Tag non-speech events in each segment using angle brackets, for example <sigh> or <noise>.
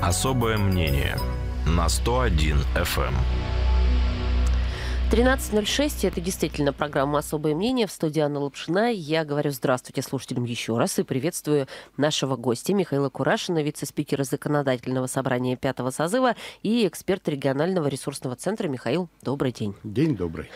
Особое мнение на 101 FM. 13.06. Это действительно программа «Особое мнение». В студии Анна Лапшина. Я говорю здравствуйте слушателям еще раз и приветствую нашего гостя Михаила Курашина, вице-спикера Законодательного собрания пятого созыва и эксперт регионального ресурсного центра. Михаил, добрый день. День добрый.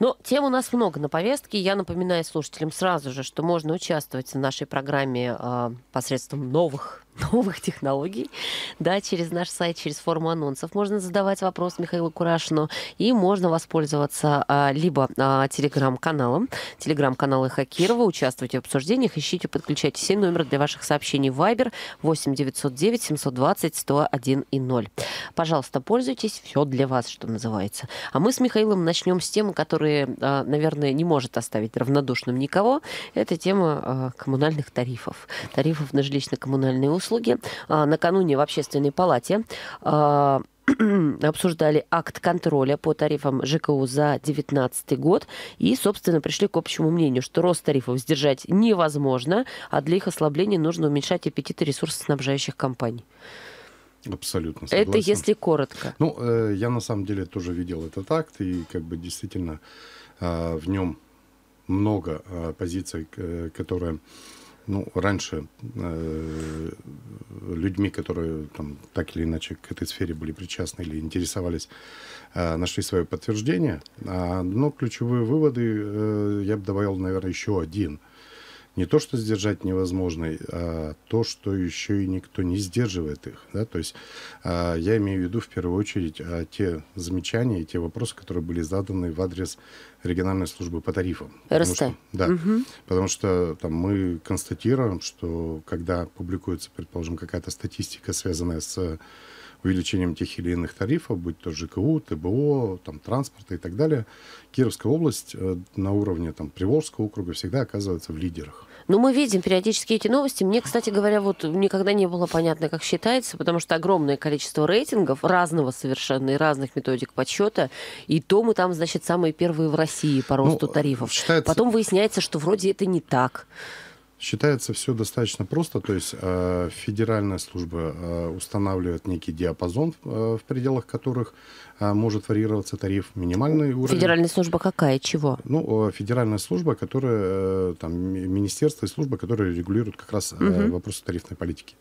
Но ну, тем у нас много на повестке. Я напоминаю слушателям сразу же, что можно участвовать в нашей программе э, посредством новых новых технологий. Да, через наш сайт, через форму анонсов можно задавать вопрос Михаилу Курашину. И можно воспользоваться а, либо а, телеграм-каналом, телеграм-канал Эхо Кирова. Участвуйте в обсуждениях, ищите, подключайте. Все номер для ваших сообщений Viber 8 909 720 101 и 0. Пожалуйста, пользуйтесь. Все для вас, что называется. А мы с Михаилом начнем с темы, которая, а, наверное, не может оставить равнодушным никого. Это тема а, коммунальных тарифов. Тарифов на жилищно-коммунальные услуги обслуги а, накануне в общественной палате а, <clears throat> обсуждали акт контроля по тарифам ЖКУ за 2019 год и, собственно, пришли к общему мнению, что рост тарифов сдержать невозможно, а для их ослабления нужно уменьшать аппетиты ресурсоснабжающих компаний. Абсолютно согласен. Это если коротко. Ну, э, я на самом деле тоже видел этот акт, и как бы действительно а, в нем много позиций, э, которые ну, раньше э, людьми, которые там, так или иначе к этой сфере были причастны или интересовались, э, нашли свое подтверждение. А, но ключевые выводы э, я бы добавил, наверное, еще один не то, что сдержать невозможно, а то, что еще и никто не сдерживает их. Да? То есть а, я имею в виду в первую очередь а, те замечания и те вопросы, которые были заданы в адрес региональной службы по тарифам. РСТ. Потому что, да. Угу. Потому что там, мы констатируем, что когда публикуется, предположим, какая-то статистика, связанная с увеличением тех или иных тарифов, будь то ЖКУ, ТБО, там, транспорта и так далее, Кировская область э, на уровне там, Приволжского округа всегда оказывается в лидерах. Но мы видим периодически эти новости. Мне, кстати говоря, вот никогда не было понятно, как считается, потому что огромное количество рейтингов разного совершенно и разных методик подсчета. И то мы там, значит, самые первые в России по ну, росту ну, тарифов. Считается... Потом выясняется, что вроде это не так. Считается все достаточно просто, то есть э, федеральная служба э, устанавливает некий диапазон, э, в пределах которых э, может варьироваться тариф минимальный уровень. Федеральная служба какая, чего? Ну, э, федеральная служба, которая, э, там, министерство и служба, которые регулируют как раз э, угу. вопросы тарифной политики.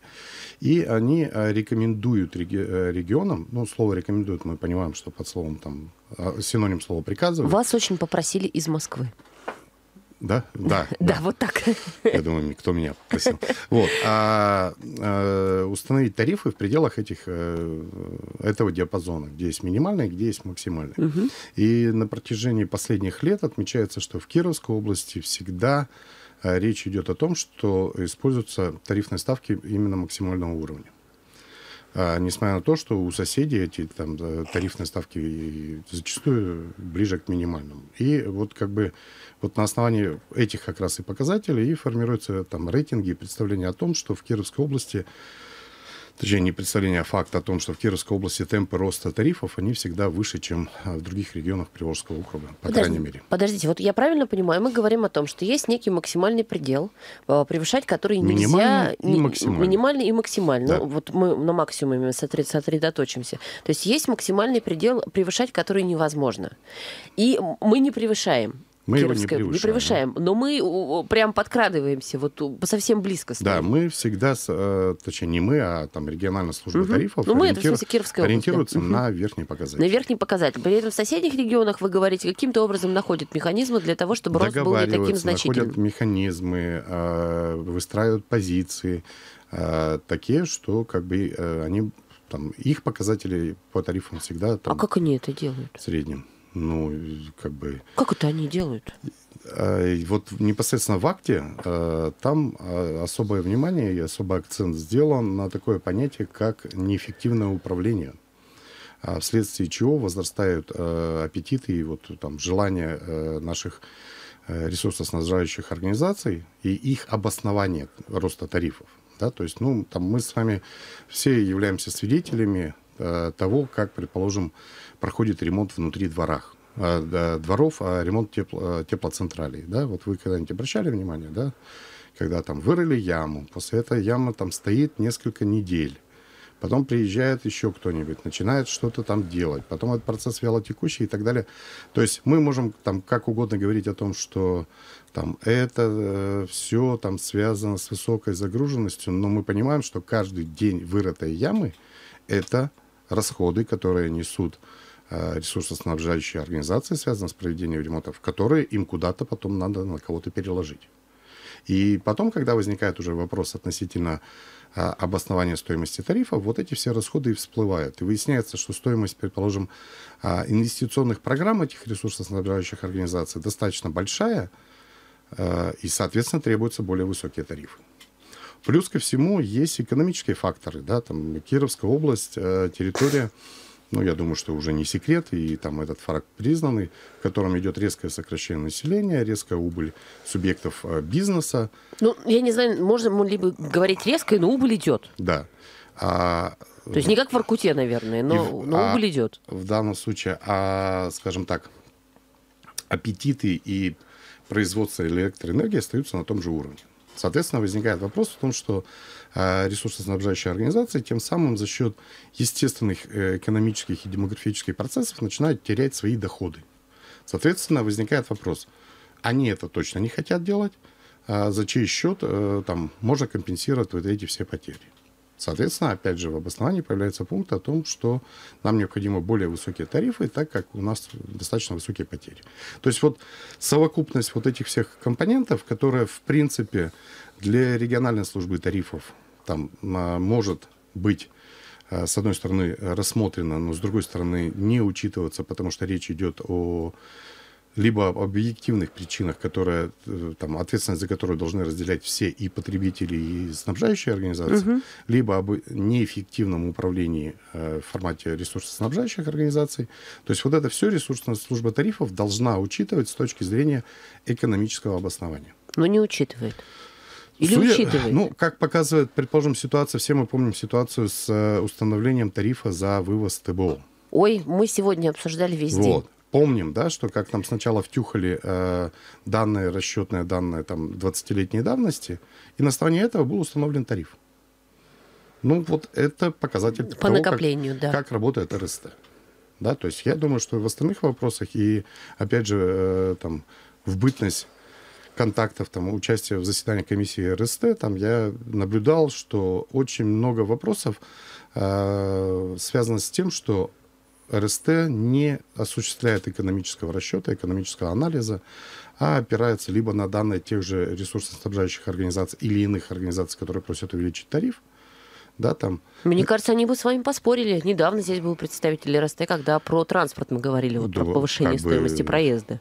И они э, рекомендуют реги э, регионам, ну, слово рекомендуют, мы понимаем, что под словом там, э, синоним слова приказывают. Вас очень попросили из Москвы. Да? <laughs> Да. Да, вот так. <laughs> Я думаю, кто меня попросил. Вот. А, а установить тарифы в пределах этих, э, этого диапазона, где есть минимальный, где есть максимальный. Угу. И на протяжении последних лет отмечается, что в Кировской области всегда э, речь идет о том, что используются тарифные ставки именно максимального уровня. А несмотря на то, что у соседей эти там э, тарифные ставки зачастую ближе к минимальному. И вот как бы вот на основании этих как раз и показателей и формируются там рейтинги и представления о том, что в Кировской области точнее, не представление, а факт о том, что в Кировской области темпы роста тарифов, они всегда выше, чем а, в других регионах Приволжского округа, по Подожди, крайней мере. Подождите, вот я правильно понимаю, мы говорим о том, что есть некий максимальный предел, а, превышать который нельзя... Минимальный и максимальный. Минимальный и максимальный. Да. Ну, вот мы на максимуме сосредоточимся. То есть есть максимальный предел, превышать который невозможно. И мы не превышаем мы его не превышаем. не превышаем. Но мы прям подкрадываемся, вот совсем близко. Стоим. Да, мы всегда, э, точнее не мы, а там региональная служба угу. тарифов ну, мы, это, смысле, ориентируется область, да. на верхний показатель. На верхний показатель. При этом в соседних регионах, вы говорите, каким-то образом находят механизмы для того, чтобы рост был не таким значительным. находят механизмы, э, выстраивают позиции э, такие, что как бы они там их показатели по тарифам всегда а там, А как они это делают? В среднем ну, как бы... Как это они делают? Э, вот непосредственно в акте э, там э, особое внимание и особый акцент сделан на такое понятие, как неэффективное управление а вследствие чего возрастают аппетиты и вот там желания наших ресурсоснабжающих организаций и их обоснование роста тарифов. Да, то есть, ну, там мы с вами все являемся свидетелями Э, того, как, предположим, проходит ремонт внутри дворах э, дворов, а ремонт тепло, э, теплоцентралей. Да? Вот вы когда-нибудь обращали внимание, да? когда там вырыли яму, после этого яма там стоит несколько недель. Потом приезжает еще кто-нибудь, начинает что-то там делать. Потом этот процесс вялотекущий и так далее. То есть мы можем там как угодно говорить о том, что там это э, все там связано с высокой загруженностью, но мы понимаем, что каждый день вырытой ямы это – расходы, которые несут э, ресурсоснабжающие организации, связанные с проведением ремонтов, которые им куда-то потом надо на кого-то переложить. И потом, когда возникает уже вопрос относительно э, обоснования стоимости тарифов, вот эти все расходы и всплывают. И выясняется, что стоимость, предположим, э, инвестиционных программ этих ресурсоснабжающих организаций достаточно большая, и, соответственно, требуются более высокие тарифы. Плюс ко всему есть экономические факторы, да, там Кировская область, э, территория, ну, я думаю, что уже не секрет, и там этот факт признанный, в котором идет резкое сокращение населения, резкая убыль субъектов э, бизнеса. Ну, я не знаю, можно ли бы говорить резко, но убыль идет. Да. А, То есть не как в Аркуте, наверное, но, в, но а убыль а, идет. В данном случае, а, скажем так, аппетиты и производство электроэнергии остаются на том же уровне. Соответственно, возникает вопрос в том, что а, ресурсоснабжающие организации тем самым за счет естественных э, экономических и демографических процессов начинают терять свои доходы. Соответственно, возникает вопрос, они это точно не хотят делать, а за чей счет э, там, можно компенсировать вот эти все потери. Соответственно, опять же, в обосновании появляется пункт о том, что нам необходимы более высокие тарифы, так как у нас достаточно высокие потери. То есть вот совокупность вот этих всех компонентов, которая, в принципе, для региональной службы тарифов там а, может быть э, с одной стороны, рассмотрено, но с другой стороны, не учитываться, потому что речь идет о либо об объективных причинах, которые, э, там, ответственность за которые должны разделять все и потребители, и снабжающие организации, угу. либо об неэффективном управлении э, в формате ресурсоснабжающих организаций. То есть вот это все ресурсная служба тарифов должна учитывать с точки зрения экономического обоснования. Но не учитывает. Или Судя, учитывает? Ну, как показывает, предположим, ситуация, все мы помним ситуацию с э, установлением тарифа за вывоз ТБО. Ой, мы сегодня обсуждали весь вот. день помним, да, что как там сначала втюхали э, данные, расчетные данные там 20-летней давности, и на основании этого был установлен тариф. Ну, вот это показатель По того, накоплению, как, да. как работает РСТ. Да, то есть я думаю, что в остальных вопросах и, опять же, э, там, в бытность контактов, там, участия в заседании комиссии РСТ, там я наблюдал, что очень много вопросов э, связано с тем, что РСТ не осуществляет экономического расчета, экономического анализа, а опирается либо на данные тех же ресурсоснабжающих организаций или иных организаций, которые просят увеличить тариф, да, там. Мне кажется, они бы с вами поспорили. Недавно здесь был представитель РСТ, когда про транспорт мы говорили, вот да, про повышение стоимости бы, проезда.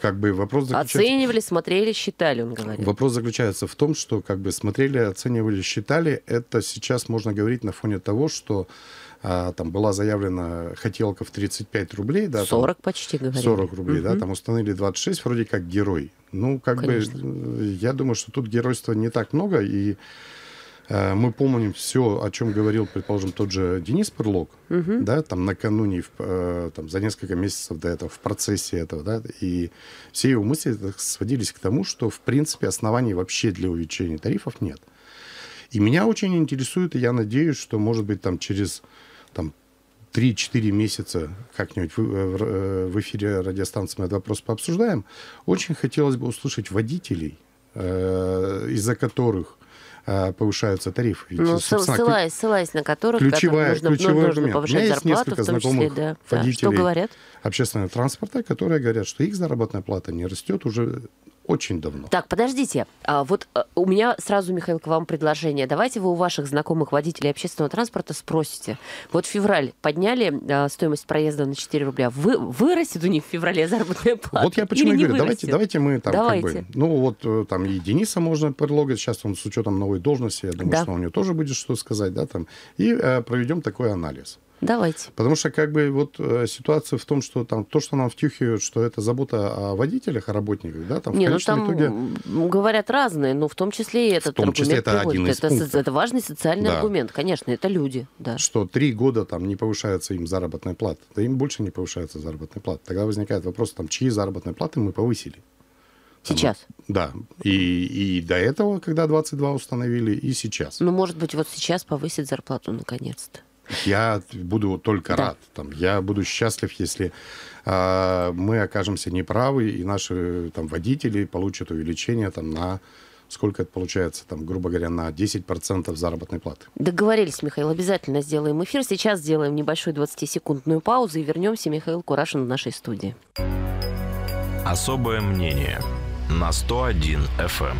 Как бы вопрос заключается... Оценивали, смотрели, считали, он говорил. Вопрос заключается в том, что как бы смотрели, оценивали, считали. Это сейчас можно говорить на фоне того, что а, там была заявлена хотелка в 35 рублей. Да, 40 там, почти, говорили. 40 рублей, угу. да, там установили 26, вроде как герой. Ну, как Конечно. бы, я думаю, что тут геройства не так много, и э, мы помним все, о чем говорил, предположим, тот же Денис Перлок, угу. да, там накануне, в э, там, за несколько месяцев до этого, в процессе этого, да, и все его мысли сводились к тому, что, в принципе, оснований вообще для увеличения тарифов нет. И меня очень интересует, и я надеюсь, что, может быть, там через 3-4 месяца как-нибудь в э, э, эфире радиостанции мы этот вопрос пообсуждаем. Очень хотелось бы услышать водителей, э, из-за которых повышаются тарифы. Ведь, ну, ссылаясь, ссылаясь на которых ключевая, нужно, ключевой нужно аргумент. повышать зарплату, несколько в том числе, да. водителей Что говорят? общественного транспорта, которые говорят, что их заработная плата не растет уже очень давно. Так, подождите. А, вот а, у меня сразу, Михаил, к вам предложение. Давайте вы у ваших знакомых водителей общественного транспорта спросите. Вот в февраль подняли а, стоимость проезда на 4 рубля. Вы, вырастет у них в феврале заработная плата? Вот я почему Или и говорю, давайте, давайте мы там давайте. как бы... Ну вот э, там и Дениса можно предлагать. Сейчас он с учетом новой должности, я думаю, да. что у него тоже будет что сказать, да, там. И э, проведем такой анализ. Давайте. Потому что как бы вот э, ситуация в том, что там то, что нам втюхивают, что это забота о водителях, о работниках, да, там Не, в ну, конечном ну, там итоге... говорят разные, но в том числе и этот в том аргумент числе это один из это, пунктов. это важный социальный да. аргумент, конечно, это люди, да. Что три года там не повышается им заработная плата, да им больше не повышается заработная плата. Тогда возникает вопрос, там, чьи заработные платы мы повысили? Сейчас. Да. И, и до этого, когда 22 установили, и сейчас. Ну, может быть, вот сейчас повысить зарплату наконец-то. Я буду только да. рад. Там, я буду счастлив, если э, мы окажемся неправы, и наши там, водители получат увеличение там, на сколько это получается, там, грубо говоря, на 10% заработной платы. Договорились, Михаил, обязательно сделаем эфир. Сейчас сделаем небольшую 20-секундную паузу и вернемся Михаил Курашин в нашей студии. Особое мнение на 101 FM.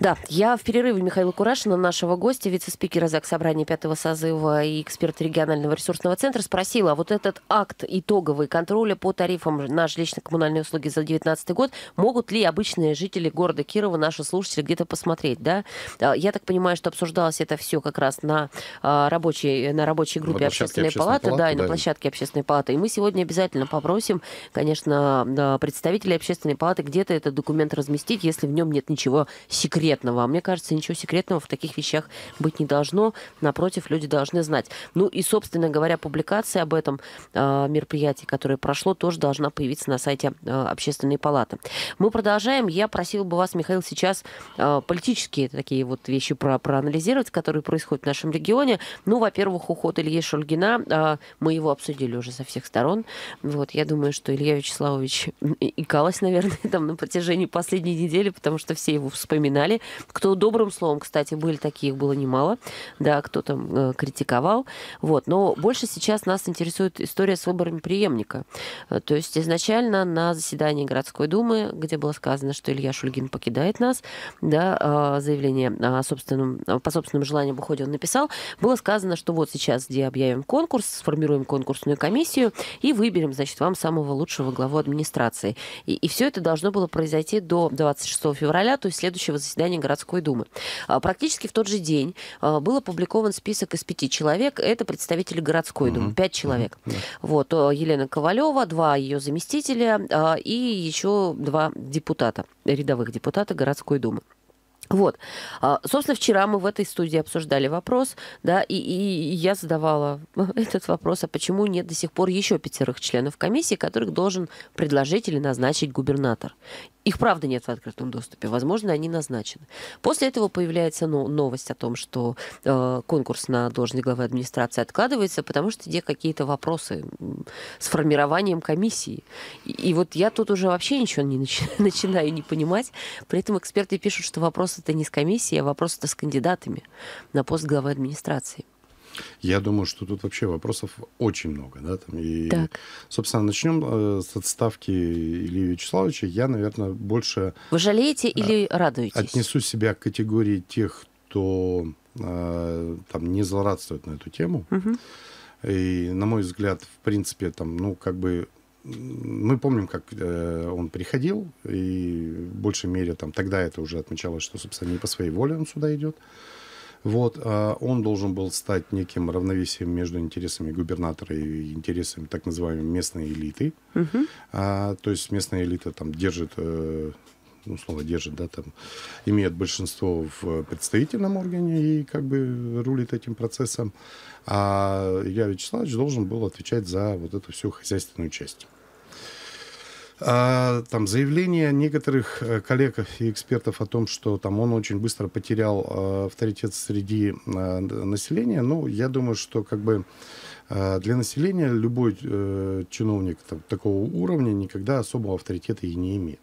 Да, я в перерыве Михаила Курашина, нашего гостя, вице-спикера ЗАГС Собрания Пятого созыва и эксперта регионального ресурсного центра, спросила, а вот этот акт итоговый контроля по тарифам на жилищно-коммунальные услуги за 2019 год, могут ли обычные жители города Кирова, наши слушатели, где-то посмотреть, да? А, я так понимаю, что обсуждалось это все как раз на а, рабочей, на рабочей группе общественной, общественной палаты, палаты, да, и на площадке общественной палаты. И мы сегодня обязательно попросим, конечно, а, представителей общественной палаты где-то этот документ разместить, если в нем нет ничего секретного секретного. А мне кажется, ничего секретного в таких вещах быть не должно. Напротив, люди должны знать. Ну и, собственно говоря, публикация об этом э, мероприятии, которое прошло, тоже должна появиться на сайте э, Общественной палаты. Мы продолжаем. Я просила бы вас, Михаил, сейчас э, политические такие вот вещи про проанализировать, которые происходят в нашем регионе. Ну, во-первых, уход Ильи Шульгина. Э, мы его обсудили уже со всех сторон. Вот, я думаю, что Илья Вячеславович икалась, наверное, <laughs> там на протяжении последней недели, потому что все его вспоминали кто добрым словом, кстати, были такие, их было немало, да, кто там э, критиковал, вот, но больше сейчас нас интересует история с выборами преемника. Э, то есть изначально на заседании городской думы, где было сказано, что Илья Шульгин покидает нас, да, э, заявление о собственном, э, по собственному желанию об уходе он написал, было сказано, что вот сейчас, где объявим конкурс, сформируем конкурсную комиссию и выберем, значит, вам самого лучшего главу администрации. И, и все это должно было произойти до 26 февраля, то есть следующего заседания собрания городской думы. А, практически в тот же день а, был опубликован список из пяти человек. Это представители городской думы, пять человек. Вот а, Елена Ковалева, два ее заместителя и еще два депутата, рядовых депутата городской думы. Вот. Собственно, вчера мы в этой студии обсуждали вопрос, да, и, и я задавала <laughs> этот вопрос, а почему нет до сих пор еще пятерых членов комиссии, которых должен предложить или назначить губернатор? их правда нет в открытом доступе, возможно, они назначены. После этого появляется новость о том, что э, конкурс на должность главы администрации откладывается, потому что где какие-то вопросы с формированием комиссии. И, и вот я тут уже вообще ничего не начи- <laughs> начинаю не понимать. При этом эксперты пишут, что вопрос это не с комиссией, а вопрос это с кандидатами на пост главы администрации. Я думаю, что тут вообще вопросов очень много. Да, там, и, так. Собственно, начнем э, с отставки Ильи Вячеславовича. Я, наверное, больше... Вы жалеете э, или радуетесь? Отнесу себя к категории тех, кто э, там не злорадствует на эту тему. Угу. И, на мой взгляд, в принципе, там, ну, как бы мы помним, как э, он приходил, и в большей мере там тогда это уже отмечалось, что, собственно, не по своей воле он сюда идет. Вот, а, он должен был стать неким равновесием между интересами губернатора и интересами так называемой местной элиты. Uh-huh. А, то есть местная элита там держит э, ну, слово держит, да, там, имеет большинство в представительном органе и как бы рулит этим процессом. А Илья Вячеславович должен был отвечать за вот эту всю хозяйственную часть. А, там заявления некоторых э, коллег и экспертов о том, что там он очень быстро потерял а, авторитет среди а, населения, ну, я думаю, что как бы для населения любой э, чиновник там, такого уровня никогда особого авторитета и не имеет.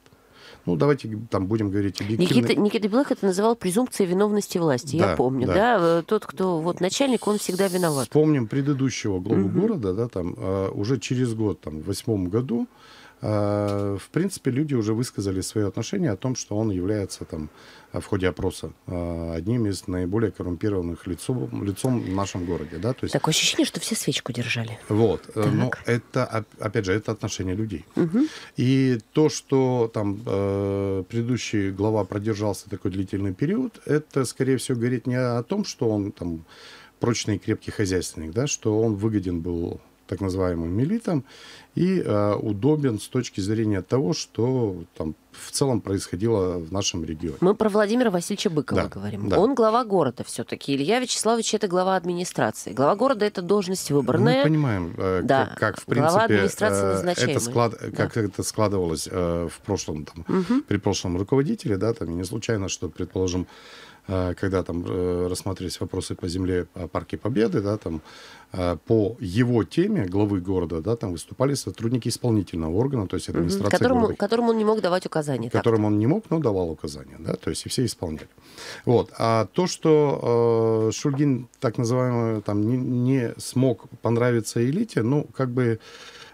Ну, давайте там будем говорить объективно. Никита, Никита Белых это называл презумпцией виновности власти, да, я помню, да. да? Тот, кто вот начальник, он всегда виноват. Вспомним предыдущего главу угу. города, да, там э, уже через год, там, в восьмом году, а, в принципе, люди уже высказали свое отношение о том, что он является там а, в ходе опроса а, одним из наиболее коррумпированных лицом, лицом в нашем городе. Да? То есть... Такое ощущение, что все свечку держали. Вот. Э, так. Но это, опять же, это отношение людей. Угу. И то, что там э, предыдущий глава продержался такой длительный период, это, скорее всего, говорит не о том, что он там прочный и крепкий хозяйственник, да, что он выгоден был так называемым милитам, и э, удобен с точки зрения того, что там в целом происходило в нашем регионе. Мы про Владимира Васильевича Быкова да, говорим. Да. Он глава города все-таки. Илья Вячеславович это глава администрации. Глава города это должность выборная. Мы понимаем, э, да. как, как в принципе глава администрации э, назначаемый. это склад, как да. это складывалось э, в прошлом там, угу. при прошлом руководителе, да, там не случайно, что предположим Э, когда там э, рассматривались вопросы по земле о Парке Победы, да, там э, по его теме главы города, да, там выступали сотрудники исполнительного органа, то есть администрации которому, города. Которому он не мог давать указания. Которому он не мог, но давал указания, да, то есть и все исполняли. Вот. А то, что э, Шульгин так называемый там не, не смог понравиться элите, ну, как бы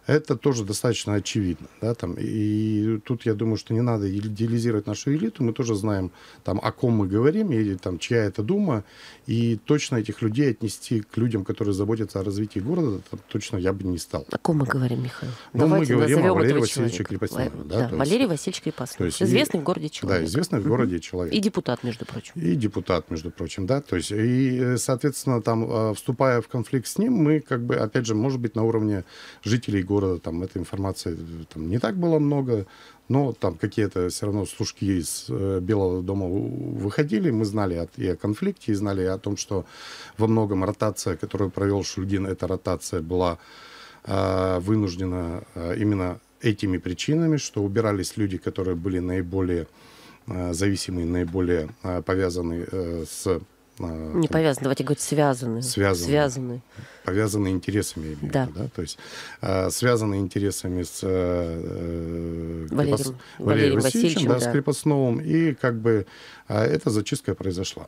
это тоже достаточно очевидно. Да, там, и тут я думаю, что не надо идеализировать нашу элиту. Мы тоже знаем, там, о ком мы говорим, и там, чья это дума. И точно этих людей отнести к людям, которые заботятся о развитии города, там, точно я бы не стал. О ком мы говорим, Михаил? Ну, мы говорим о Валерии Васильевиче Крепостном. Да, да, есть, Валерий Васильевич Крепостной. Есть, известный и, в городе человек. Да, известный в городе человек. И депутат, между прочим. И депутат, между прочим, да. То есть, и, э, соответственно, там, а, вступая в конфликт с ним, мы, как бы, опять же, может быть, на уровне жителей города города, там этой информации э, там, не так было много, но там какие-то все равно служки из э, Белого дома выходили, мы знали от, и о конфликте, и знали о том, что во многом ротация, которую провел Шульгин, эта ротация была э, вынуждена э, именно этими причинами, что убирались люди, которые были наиболее э, зависимые, наиболее э, повязаны э, с э, не там, повязаны, давайте говорить связаны. Связаны. связаны повязаны интересами, да. Виду, да, то есть э, а, связаны интересами с э, Валерием, э, крепос... Валерием Васильевичем, да, да. с Крепостновым, и как бы э, эта зачистка произошла.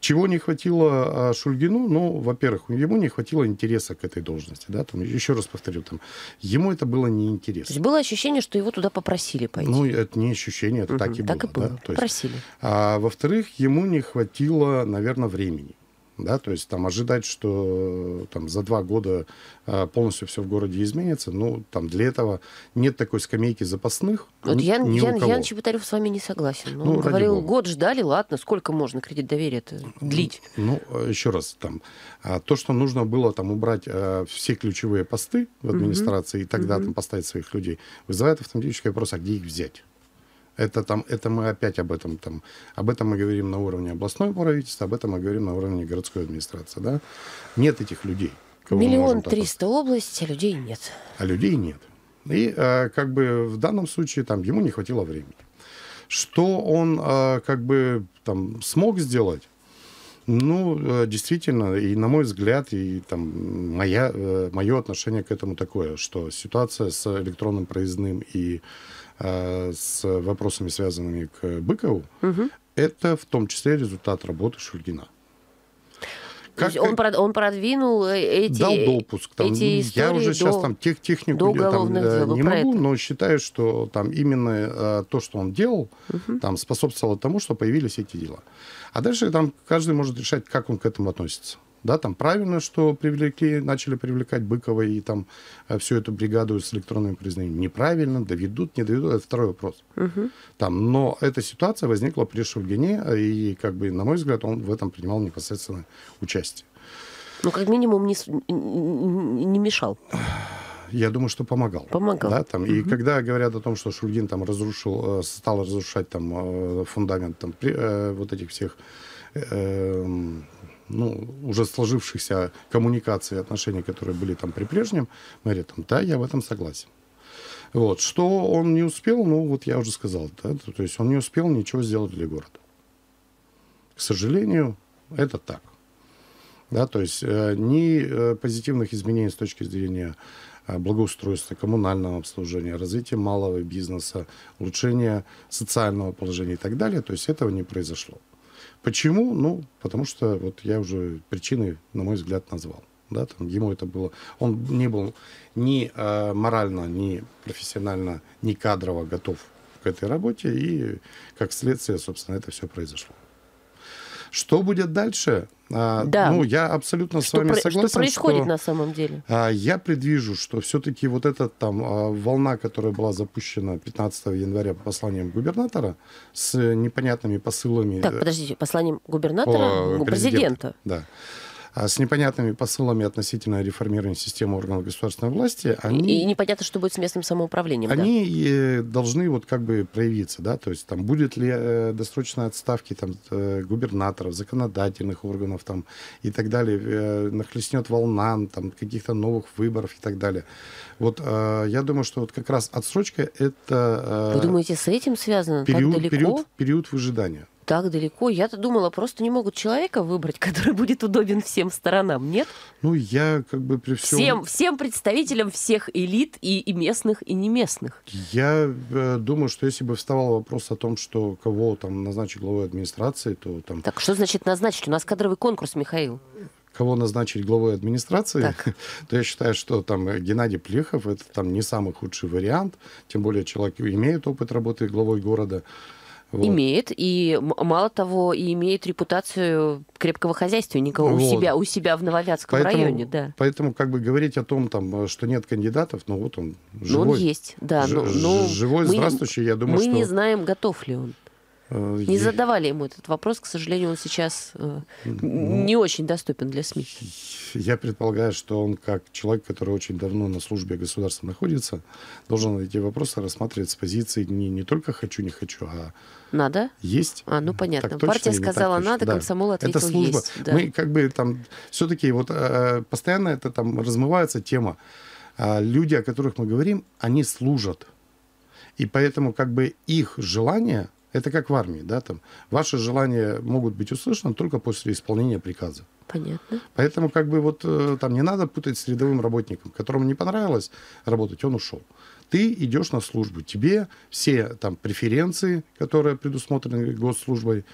Чего не хватило э, Шульгину? Ну, во-первых, ему не хватило интереса к этой должности, да, там, еще раз повторю, там, ему это было неинтересно. То есть было ощущение, что его туда попросили пойти? Ну, это не ощущение, это угу, так и так было. Так и было, да? то есть, просили. А, во-вторых, ему не хватило, наверное, времени да, то есть там ожидать, что э, там за два года э, полностью все в городе изменится, ну, там для этого нет такой скамейки запасных. Вот ни, Ян, ни Ян, Ян Чеботарев с вами не согласен. Он ну, говорил, год ждали, ладно, сколько можно кредит доверия длить? Ну, э, еще раз, там, а, то, что нужно было там убрать все ключевые посты в администрации угу. и тогда угу. там поставить своих людей, вызывает автоматический вопрос, а где их взять? Это, там, это мы опять об этом. Там, об этом мы говорим на уровне областного правительства, об этом мы говорим на уровне городской администрации. Да? Нет этих людей. Миллион триста области, а людей нет. А людей нет. И э, как бы в данном случае там, ему не хватило времени. Что он э, как бы там смог сделать? Ну, э, действительно, и на мой взгляд, и там моя, э, мое отношение к этому такое, что ситуация с электронным проездным и Э, с вопросами, связанными к Быкову, угу. это в том числе результат работы Шульгина. Как он, э, прод, он продвинул э, эти Дал допуск. Там, эти я уже до, сейчас там тех, технику до там, дел, не могу, это. но считаю, что там именно то, что он делал, угу. там способствовало тому, что появились эти дела. А дальше там каждый может решать, как он к этому относится. Да, там правильно, что привлекли, начали привлекать Быкова и там э, всю эту бригаду с электронными признаниями. Неправильно, доведут, не доведут, это второй вопрос. Угу. Там, но эта ситуация возникла при Шульгине, э, и, как бы, на мой взгляд, он в этом принимал непосредственно участие. Ну, как минимум, не, не мешал я думаю, что помогал. Помогал. Да, там, угу. И когда говорят о том, что Шульгин там разрушил, э, стал разрушать там фундамент там, при, вот этих всех эм, ну, уже сложившихся коммуникаций и отношений, которые были там при прежнем мэре, там, да, я в этом согласен. Вот. Что он не успел, ну, вот я уже сказал, да, то есть он не успел ничего сделать для города. К сожалению, это так. Да, то есть э, ни э, позитивных изменений с точки зрения э, благоустройства, коммунального обслуживания, развития малого бизнеса, улучшения социального положения и так далее, то есть этого не произошло. Почему? Ну, потому что вот я уже причины, на мой взгляд, назвал. Да, там ему это было. Он не был ни э, морально, ни профессионально, ни кадрово готов к этой работе, и как следствие, собственно, это все произошло. Что будет дальше? А, да. Ну, я абсолютно что с вами про- согласен. Что происходит что, на самом деле? А, я предвижу, что все-таки вот эта там а, волна, которая была запущена 15 января посланием губернатора с непонятными посылами. Так, подождите, посланием губернатора, президента. президента. Да. А с непонятными посылами относительно реформирования системы органов государственной власти, они... И, и непонятно, что будет с местным самоуправлением. Они да? Э, должны вот как бы проявиться, да, то есть там будет ли э, досрочные отставки там э, губернаторов, законодательных органов там и так далее, э, нахлестнет волна там каких-то новых выборов и так далее. Вот э, я думаю, что вот как раз отсрочка это... Э, Вы думаете, с этим связано? Период, так далеко? период, период выжидания так далеко. Я-то думала, просто не могут человека выбрать, <laughs> который будет удобен всем сторонам, нет? Ну, я как бы при всем... Всем, всем представителям всех элит, и, и местных, и не местных. Я э, думаю, что если бы вставал вопрос о том, что кого там назначить главой администрации, то там... Так что значит назначить? У нас кадровый конкурс, Михаил кого назначить главой администрации, так. <laughs> то я считаю, что там э, Геннадий Плехов это там не самый худший вариант, тем более человек имеет опыт работы главой города. Вот. Имеет, и мало того, и имеет репутацию крепкого хозяйственника вот. у, себя, у себя в Нововятском поэтому, районе. Да. Поэтому как бы говорить о том, там, что нет кандидатов, ну вот он живой. Ну он есть, да. Ж- но, ну, но ну, живой, мы, здравствующий, я думаю, мы что... Мы не знаем, готов ли он. Э, не задавали ему этот вопрос, к сожалению, он сейчас э, ну, не очень доступен для СМИ. Я предполагаю, что он, как человек, который очень давно на службе государства находится, должен эти вопросы рассматривать с позиции не, не только хочу, не хочу, а надо. Есть. А, ну понятно. Так точно, Партия сказала надо, да. комсомол ответил это служба. есть. Да. Мы как бы там все-таки вот э, постоянно это там размывается тема. А, люди, о которых мы говорим, они служат. И поэтому как бы их желание это как в армии, да, там. Ваши желания могут быть услышаны только после исполнения приказа. Понятно. Поэтому как бы вот э, там не надо путать с рядовым работником, которому не понравилось работать, он ушел. Ты идешь на службу, тебе все там преференции, которые предусмотрены госслужбой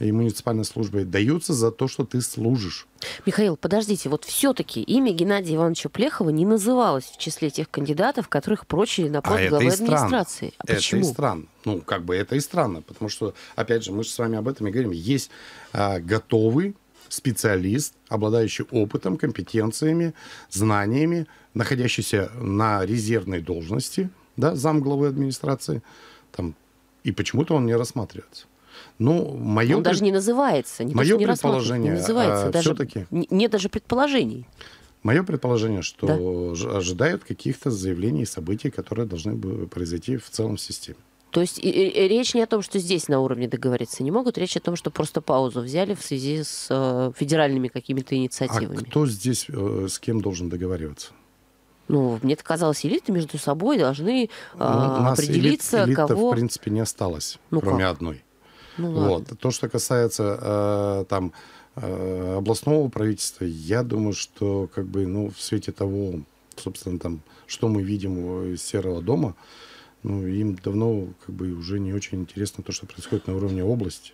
и муниципальной службой, даются за то, что ты служишь. Михаил, подождите, вот все-таки имя Геннадия Ивановича Плехова не называлось в числе тех кандидатов, которых прочили на пост а главы это администрации. А это почему? и странно. Ну, как бы это и странно, потому что, опять же, мы же с вами об этом и говорим. Есть а, готовый специалист, обладающий опытом, компетенциями, знаниями, находящийся на резервной должности, да, замглавы администрации, там, и почему-то он не рассматривается. Ну, мое он даже не называется. Не мое не предположение, не называется, а, даже, все-таки... Нет даже предположений. Мое предположение, что да. ожидают каких-то заявлений и событий, которые должны произойти в целом системе. То есть и, и, речь не о том, что здесь на уровне договориться не могут, речь о том, что просто паузу взяли в связи с э, федеральными какими-то а инициативами. А кто здесь э, с кем должен договариваться? Ну, мне это казалось, элиты между собой должны ну, а, ну, определиться, элит, кого... в принципе, не осталось, ну, кроме как? одной. Ну, ладно. вот. То, что касается э, там э, областного правительства, я думаю, что как бы, ну, в свете того, собственно, там, что мы видим из Серого дома, ну, им давно как бы уже не очень интересно то, что происходит на уровне области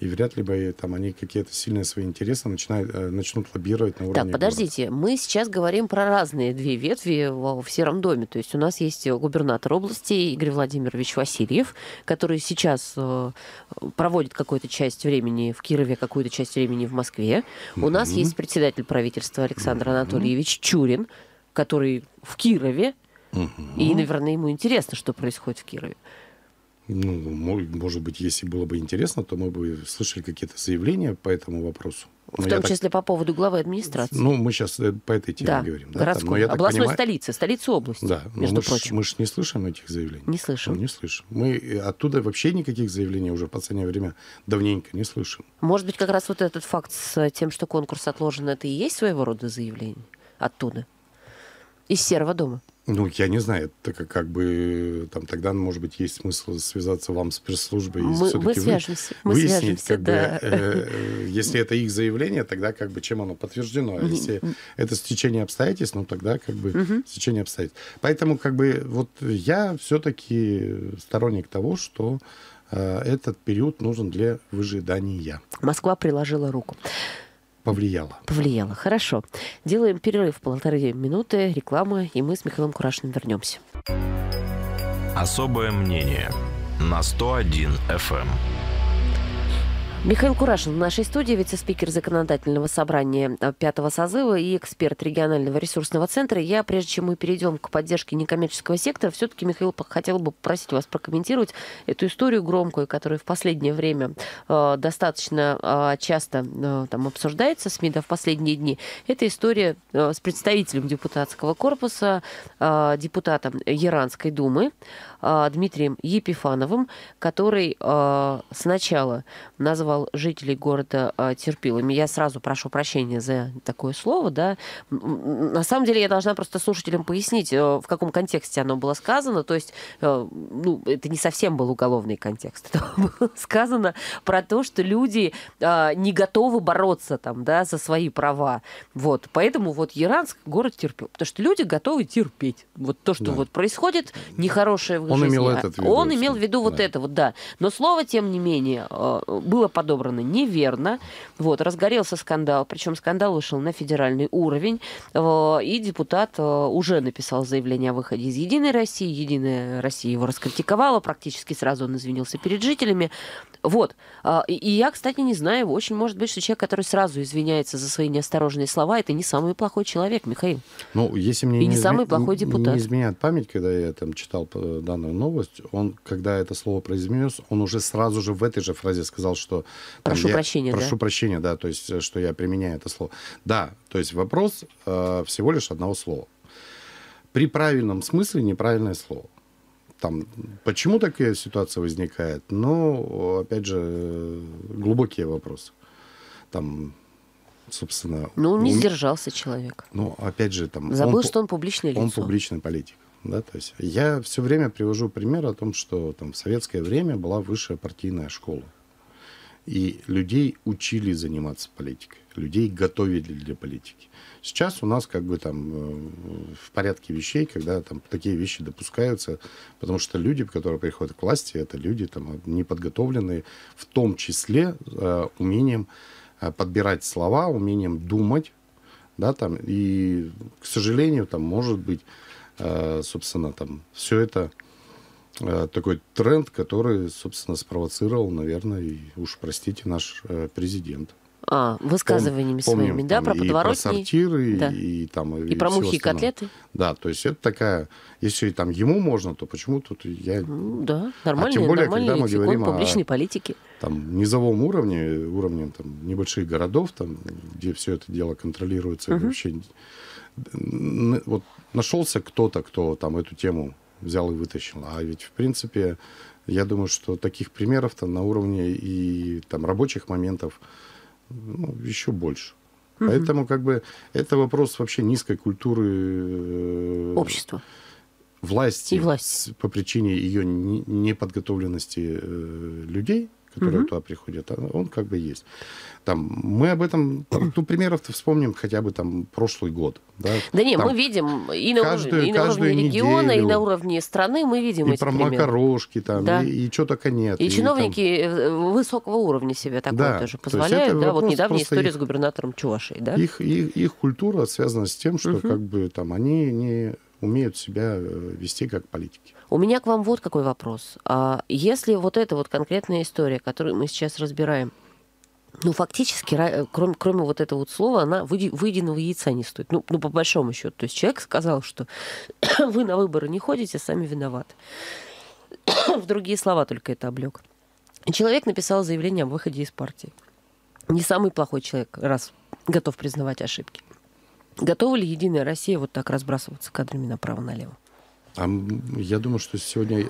и вряд ли бы там они какие-то сильные свои интересы начинают, э, начнут лоббировать на уровне. Так, подождите, города. мы сейчас говорим про разные две ветви в, в Сером доме. То есть у нас есть э, губернатор области Игорь Владимирович Васильев, который сейчас э, проводит какую-то часть времени в Кирове, какую-то часть времени в Москве. У mm-hmm. нас есть председатель правительства Александр mm-hmm. Анатольевич Чурин, который в Кирове, mm-hmm. и, наверное, ему интересно, что происходит в Кирове ну, может быть, если было бы интересно, то мы бы слышали какие-то заявления по этому вопросу. Но в том так... числе по поводу главы администрации. Ну, мы сейчас э, по этой теме да, говорим. Да, городской, там, но я областной понимаю... столицы, столица области, да, между мы прочим. Ж, мы же не слышим этих заявлений. Не слышим. Ну, не слышим. Мы э, оттуда вообще никаких заявлений уже в последнее время давненько не слышим. Может быть, как раз вот этот факт с тем, что конкурс отложен, это и есть своего рода заявление оттуда? из серого дома? Ну, я не знаю, так как, как бы там тогда, может быть, есть смысл связаться вам с пресс-службой. Мы, и мы свяжемся. Вы, мы выяснить, свяжемся, как да. бы, э, э, если это их заявление, тогда как бы чем оно подтверждено. А если это стечение обстоятельств, ну тогда как бы угу. стечение обстоятельств. Поэтому как бы вот я все-таки сторонник того, что э, этот период нужен для выжидания. Москва приложила руку повлияло. Повлияло, хорошо. Делаем перерыв полторы минуты, реклама, и мы с Михаилом Курашным вернемся. Особое мнение на 101 FM. Михаил Курашин в нашей студии, вице-спикер законодательного собрания э, пятого созыва и эксперт регионального ресурсного центра. Я, прежде чем мы перейдем к поддержке некоммерческого сектора, все-таки, Михаил, хотел бы попросить вас прокомментировать эту историю громкую, которая в последнее время э, достаточно э, часто э, там обсуждается в СМИ, да, в последние дни. Это история э, с представителем депутатского корпуса, э, депутатом Яранской думы, Э, Дмитрием Епифановым, который э, сначала назвал жителей города э, терпилами. Я сразу прошу прощения за такое слово, да. На самом деле я должна просто слушателям пояснить, в каком контексте оно было сказано. То есть, ну, это не совсем был уголовный контекст. <laughs> Это было сказано про то, что люди не готовы бороться там, да, за свои права. Вот. Поэтому вот Яранск город терпел. Потому что люди готовы терпеть. Вот то, что да. вот происходит, нехорошее в он жизни. Имел а этот виду, он имел в виду да. вот это вот, да. Но слово, тем не менее, э, было подобрано неверно. Вот, разгорелся скандал, причем скандал вышел на федеральный уровень, э, и депутат э, уже написал заявление о выходе из «Единой России». «Единая Россия» его раскритиковала, практически сразу он извинился перед жителями. Вот. И я, кстати, не знаю, очень может быть, что человек, который сразу извиняется за свои неосторожные слова, это не самый плохой человек, Михаил. Ну, если мне и не, не самый изме... плохой депутат. Не изменяет память, когда я там читал данный главную новость, он, когда это слово произнес, он уже сразу же в этой же фразе сказал, что... Там, прошу я, прощения, Прошу да? прощения, да, то есть, э, что я применяю это слово. Да, то есть вопрос э, всего лишь одного слова. При правильном смысле неправильное слово там, почему такая ситуация возникает, но, ну, опять же, э, глубокие вопросы. Там, собственно... Ну, он не сдержался человек. Ну, опять же, там... Забыл, он, что он публичное лицо. Он публичный политик. Да, то есть я все время привожу пример о том, что там, в советское время была высшая партийная школа. И людей учили заниматься политикой, людей готовили для политики. Сейчас у нас как бы там э, в порядке вещей, когда там такие вещи допускаются, потому что люди, которые приходят к власти, это люди там неподготовленные, в том числе э, умением э, подбирать слова, умением думать, да, там, и, к сожалению, там, может быть, Э, собственно, там все это э, такой тренд, который, собственно, спровоцировал, наверное, и уж простите, наш э, президент. А, высказываниями Пом, своими, помним, да, там, про подворотни. И про сортиры, да. и, и там... И, и про мухи и котлеты. Да, то есть это такая... Если там ему можно, то почему тут я... Ну, да, нормально, а тем более, когда мы говорим о публичной политике. Там низовом уровне, уровнем там, небольших городов, там, где все это дело контролируется, угу. вообще вот нашелся кто-то, кто там эту тему взял и вытащил. А ведь, в принципе, я думаю, что таких примеров-то на уровне и там рабочих моментов ну, еще больше. Угу. Поэтому как бы это вопрос вообще низкой культуры э, общества. Власти, и власть. по причине ее неподготовленности э, людей, которые угу. туда приходят, а он как бы есть. Там, мы об этом, ну, примеров-то вспомним хотя бы там прошлый год. Да, да нет, там мы видим и на, каждую, уровне, и на уровне региона, и на уровне страны мы видим И про примеры. макарошки там, да. и, и что-то конец. И, и чиновники там... Э, э, высокого уровня себе такое да, тоже позволяют. Да, вот недавняя история их, с губернатором Чувашей, да? Их, их, их культура связана с тем, что угу. как бы там они не умеют себя э, вести как политики. У меня к вам вот какой вопрос. А если вот эта вот конкретная история, которую мы сейчас разбираем, ну, фактически, кроме, кроме вот этого вот слова, она выеденного яйца не стоит. Ну, ну, по большому счету. То есть человек сказал, что <coughs> вы на выборы не ходите, сами виноваты. <coughs> В другие слова только это облег. Человек написал заявление о выходе из партии. Не самый плохой человек, раз готов признавать ошибки. Готова ли Единая Россия вот так разбрасываться кадрами направо-налево? А я думаю, что сегодня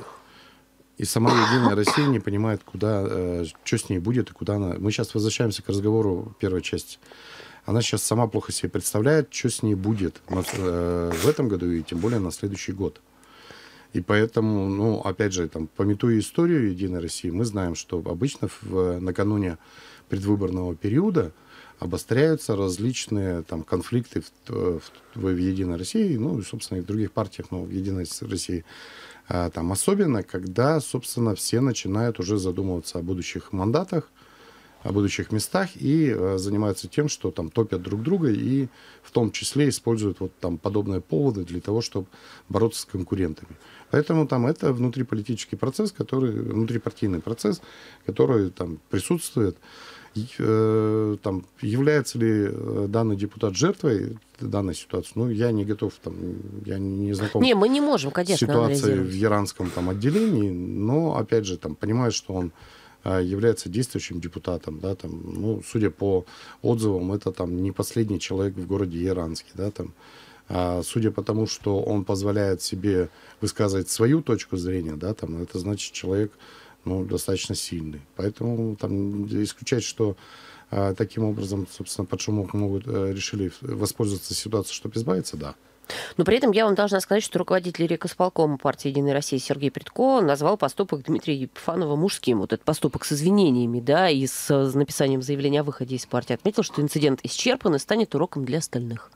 и сама Единая Россия не понимает, куда, э, что с ней будет и куда она... Мы сейчас возвращаемся к разговору первой части. Она сейчас сама плохо себе представляет, что с ней будет э, в этом году и тем более на следующий год. И поэтому, ну, опять же, там, пометуя историю Единой России, мы знаем, что обычно в, э, накануне предвыборного периода обостряются различные там, конфликты в, в, в Единой России, ну и, собственно, и в других партиях, но в Единой России а, там особенно, когда, собственно, все начинают уже задумываться о будущих мандатах, о будущих местах и э, занимаются тем, что там топят друг друга и в том числе используют вот там подобные поводы для того, чтобы бороться с конкурентами. Поэтому там это внутриполитический процесс, который, внутрипартийный процесс, который там присутствует там, является ли э, данный депутат жертвой данной ситуации? Ну, я не готов, там, я не знаком не, мы не можем, конечно, ситуации в иранском там, отделении, но, опять же, там, понимаю, что он э, является действующим депутатом, да, там, ну, судя по отзывам, это там не последний человек в городе Яранске, да, там, а, судя по тому, что он позволяет себе высказывать свою точку зрения, да, там, это значит человек, ну, достаточно сильный. Поэтому там исключать, что э, таким образом, собственно, под шумок могут э, решили воспользоваться ситуацией, чтобы избавиться, да. Но при этом я вам должна сказать, что руководитель Рекосполкома партии «Единой России» Сергей Предко назвал поступок Дмитрия Епифанова мужским. Вот этот поступок с извинениями, да, и с написанием заявления о выходе из партии. Отметил, что инцидент исчерпан и станет уроком для остальных.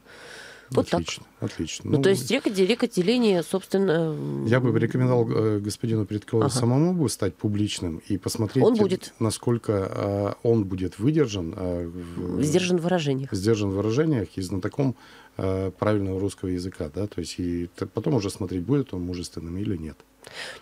Вот отлично, так. Отлично. Ну, ну, то есть рекоделение, собственно... Я бы рекомендовал э, господину Предкову ага. самому бы стать публичным и посмотреть, он будет. насколько а, он будет выдержан. А, в... Сдержан в выражениях. Сдержан в выражениях и знатоком а, правильного русского языка. Да? То есть и потом уже смотреть, будет он мужественным или нет.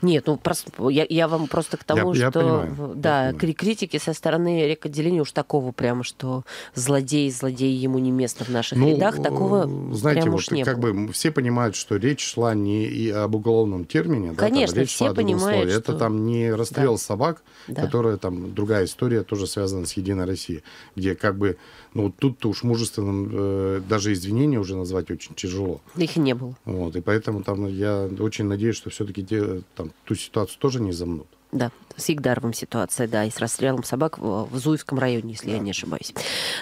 Нет, ну просто я, я вам просто к тому, я, что я да, я критики со стороны рекоотделения уж такого прямо, что злодей, злодей ему не место в наших ну, рядах, такого э, знаете, прямо вот, уж не как было. бы все понимают, что речь шла не и об уголовном термине, конечно, да, там, речь все шла понимают, что... это там не расстрел да. собак, да. которая там другая история тоже связана с Единой Россией, где как бы ну тут уж мужественным э, даже извинения уже назвать очень тяжело. Их не было. Вот и поэтому там я очень надеюсь, что все-таки те там, ту ситуацию тоже не замнут. Да, с Игдаровым ситуация, да, и с расстрелом собак в, в Зуевском районе, если да. я не ошибаюсь.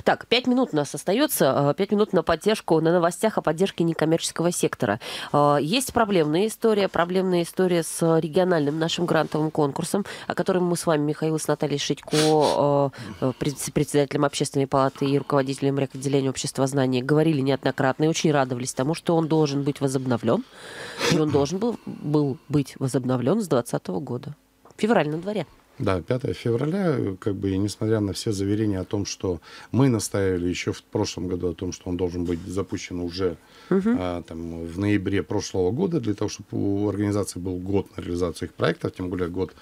Так, пять минут у нас остается, э, пять минут на поддержку, на новостях о поддержке некоммерческого сектора. Э, есть проблемная история, проблемная история с региональным нашим грантовым конкурсом, о котором мы с вами, Михаил, с Натальей Шитько, э, председателем общественной палаты и руководителем рекотделения общества знаний, говорили неоднократно и очень радовались тому, что он должен быть возобновлен, и он должен был, был быть возобновлен с 2020 года. Февраль на дворе. Да, 5 февраля, как бы, и несмотря на все заверения о том, что мы настаивали еще в прошлом году о том, что он должен быть запущен уже угу. а, там, в ноябре прошлого года, для того, чтобы у организации был год на реализацию их проектов, тем более год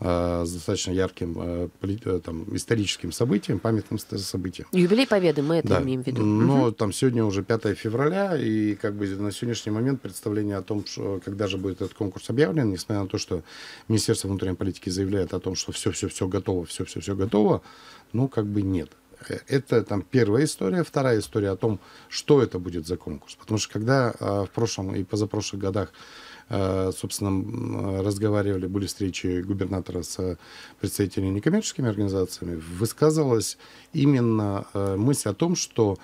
э, с достаточно ярким э, э там, историческим событием, памятным событием. Юбилей Победы, мы это да. имеем в виду. Но угу. там сегодня уже 5 февраля, и как бы на сегодняшний момент представление о том, что, когда же будет этот конкурс объявлен, несмотря на то, что Министерство внутренней политики заявляет о том, что все-все-все готово, все-все-все готово, ну, как бы нет. Э, это там первая история. Вторая история о том, что это будет за конкурс. Потому что когда э, в прошлом и позапрошлых годах Э, собственно, разговаривали, были встречи губернатора с э, представителями некоммерческими организациями, высказывалась именно э, мысль о том, что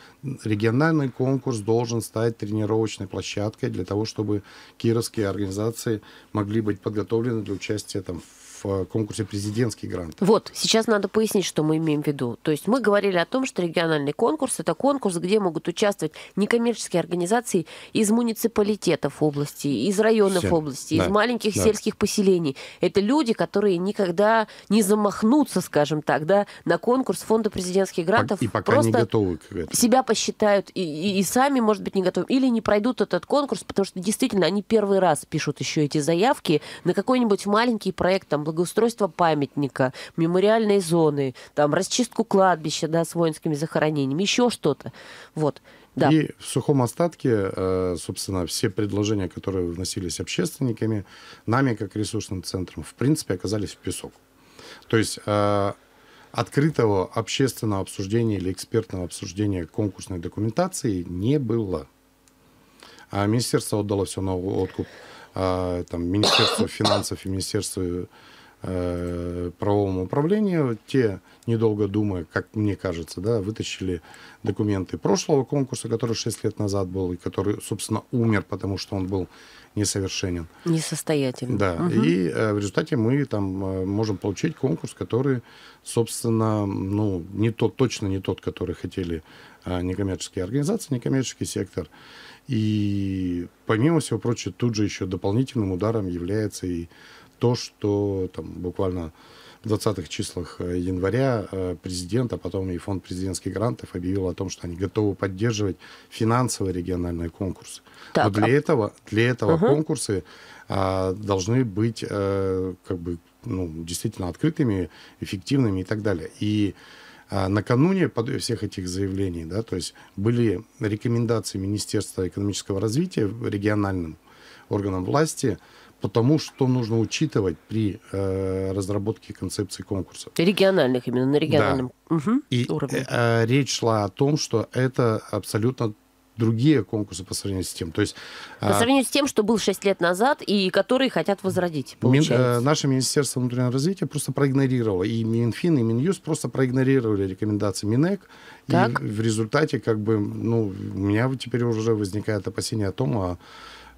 региональный конкурс должен стать тренировочной площадкой для того, чтобы кировские организации могли быть подготовлены для участия там, в в э, конкурсе президентский грант. Вот, сейчас надо пояснить, что мы имеем в виду. То есть мы говорили о том, что региональный конкурс – это конкурс, где могут участвовать некоммерческие организации из муниципалитетов области, из районов Все. области, да. из маленьких да. сельских поселений. Это люди, которые никогда не замахнутся, скажем так, да, на конкурс фонда президентских грантов. И пока просто не готовы к этому. Себя посчитают и, и, и сами, может быть, не готовы. Или не пройдут этот конкурс, потому что действительно они первый раз пишут еще эти заявки на какой-нибудь маленький проект, там, благоустройство памятника, мемориальной зоны, там, расчистку кладбища, да, с воинскими захоронениями, еще что-то. Вот. Да. И в сухом остатке, э, собственно, все предложения, которые вносились общественниками, нами как ресурсным центром, в принципе, оказались в песок. То есть э, открытого общественного обсуждения или экспертного обсуждения конкурсной документации не было. А министерство отдало все на откуп. А, там, Министерство финансов и Министерство э, правовому управлению. Те, недолго думая, как мне кажется, да, вытащили документы прошлого конкурса, который 6 лет назад был, и который, собственно, умер, потому что он был несовершенен. несостоятельным. Да, угу. и э, в результате мы там э, можем получить конкурс, который, собственно, ну, не тот, точно не тот, который хотели э, некоммерческие организации, некоммерческий сектор. И помимо всего прочего, тут же еще дополнительным ударом является и то, что там буквально в 20-х числах э, января э, президент, а потом и фонд президентских грантов объявил о том, что они готовы поддерживать финансово региональные конкурсы. Так, Но для а... этого, для этого угу. конкурсы а, должны быть а, как бы, ну, действительно открытыми, эффективными и так далее. И а, накануне всех этих заявлений, да, то есть были рекомендации Министерства экономического развития региональным органам власти потому что нужно учитывать при э, разработке концепции конкурса. Региональных именно, на региональном да. угу, и, э, уровне. Э, э, речь шла о том, что это абсолютно другие конкурсы по сравнению с тем. То есть, по а, сравнению с тем, что был 6 лет назад и которые хотят возродить, э, получается. Мин, наше Министерство внутреннего развития просто проигнорировало, и Минфин, и Минюст просто проигнорировали рекомендации Минэк, так. и в результате как бы, ну, у меня теперь уже возникает опасение о том, а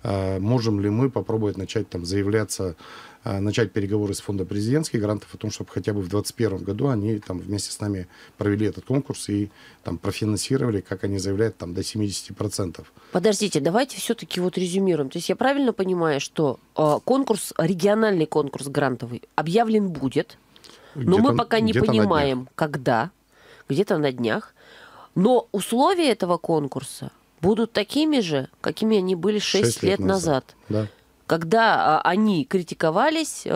Э, можем ли мы попробовать начать там заявляться, э, начать переговоры с фонда президентских грантов о том, чтобы хотя бы в 2021 году они там вместе с нами провели этот конкурс и там профинансировали, как они заявляют, там до 70%. Подождите, давайте все-таки вот резюмируем. То есть я правильно понимаю, что э, конкурс, региональный конкурс грантовый объявлен будет, но мы пока не понимаем, когда, где-то на днях. Но условия этого конкурса – будут такими же, какими они были 6, 6 лет, лет назад. назад. Да. Когда а, они критиковались э,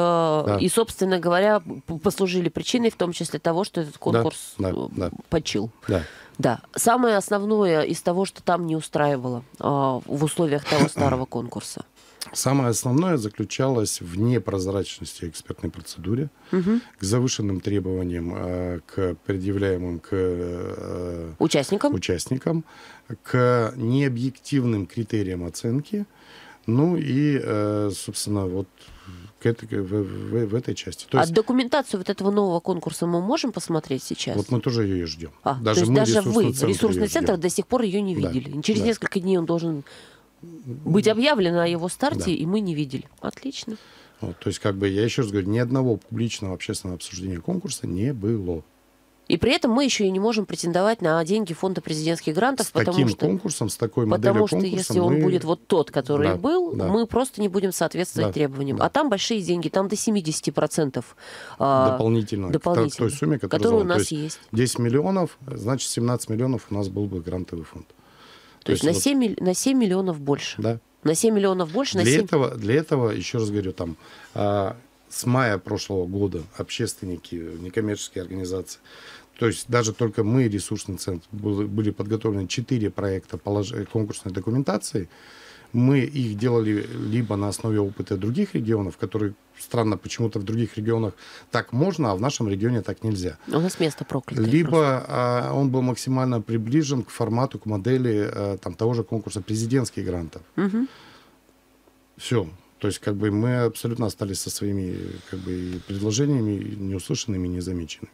да. и, собственно говоря, послужили причиной, в том числе того, что этот конкурс да, да, э, да. почил. Да. Да. Самое основное из того, что там не устраивало э, в условиях того старого <clears throat> конкурса. Самое основное заключалось в непрозрачности экспертной процедуры, угу. к завышенным требованиям э, к предъявляемым к э, участникам, участникам к необъективным критериям оценки, ну и, э, собственно, вот к этой, в, в, в этой части. То а есть, документацию вот этого нового конкурса мы можем посмотреть сейчас? Вот мы тоже ее ждем. А, даже то есть мы, даже ресурсный вы, центр ресурсный центр, до сих пор ее не видели. Да, Через да. несколько дней он должен быть объявлено о его старте, да. и мы не видели. Отлично. Вот, то есть, как бы, я еще раз говорю, ни одного публичного общественного обсуждения конкурса не было. И при этом мы еще и не можем претендовать на деньги фонда президентских грантов, с потому таким что конкурсом, с такой потому что если мы... он будет вот тот, который да, был, да. мы просто не будем соответствовать да, требованиям. Да. А там большие деньги, там до 70 процентов дополнительно, а, дополнительно к той сумме, которая, которая у нас есть. есть. 10 миллионов, значит 17 миллионов у нас был бы грантовый фонд. То, То есть, есть на, вот... 7, на 7 миллионов больше. Да. На 7 миллионов больше. Для, 7... этого, для этого, еще раз говорю, там а, с мая прошлого года общественники, некоммерческие организации, то есть даже только мы, ресурсный центр, были подготовлены 4 проекта полож конкурсной документации, мы их делали либо на основе опыта других регионов, которые странно, почему-то в других регионах так можно, а в нашем регионе так нельзя. У нас место проклятое. Либо а, он был максимально приближен к формату, к модели а, там, того же конкурса президентских грантов. Угу. Все. То есть как бы мы абсолютно остались со своими как бы, предложениями неуслышанными, незамеченными.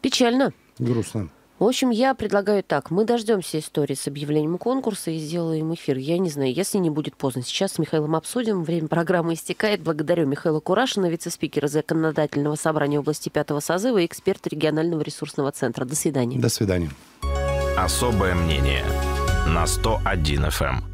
Печально. Грустно. В общем, я предлагаю так. Мы дождемся истории с объявлением конкурса и сделаем эфир. Я не знаю, если не будет поздно. Сейчас с Михаилом обсудим. Время программы истекает. Благодарю Михаила Курашина, вице-спикера Законодательного собрания области пятого созыва и эксперта регионального ресурсного центра. До свидания. До свидания. Особое мнение на 101 FM.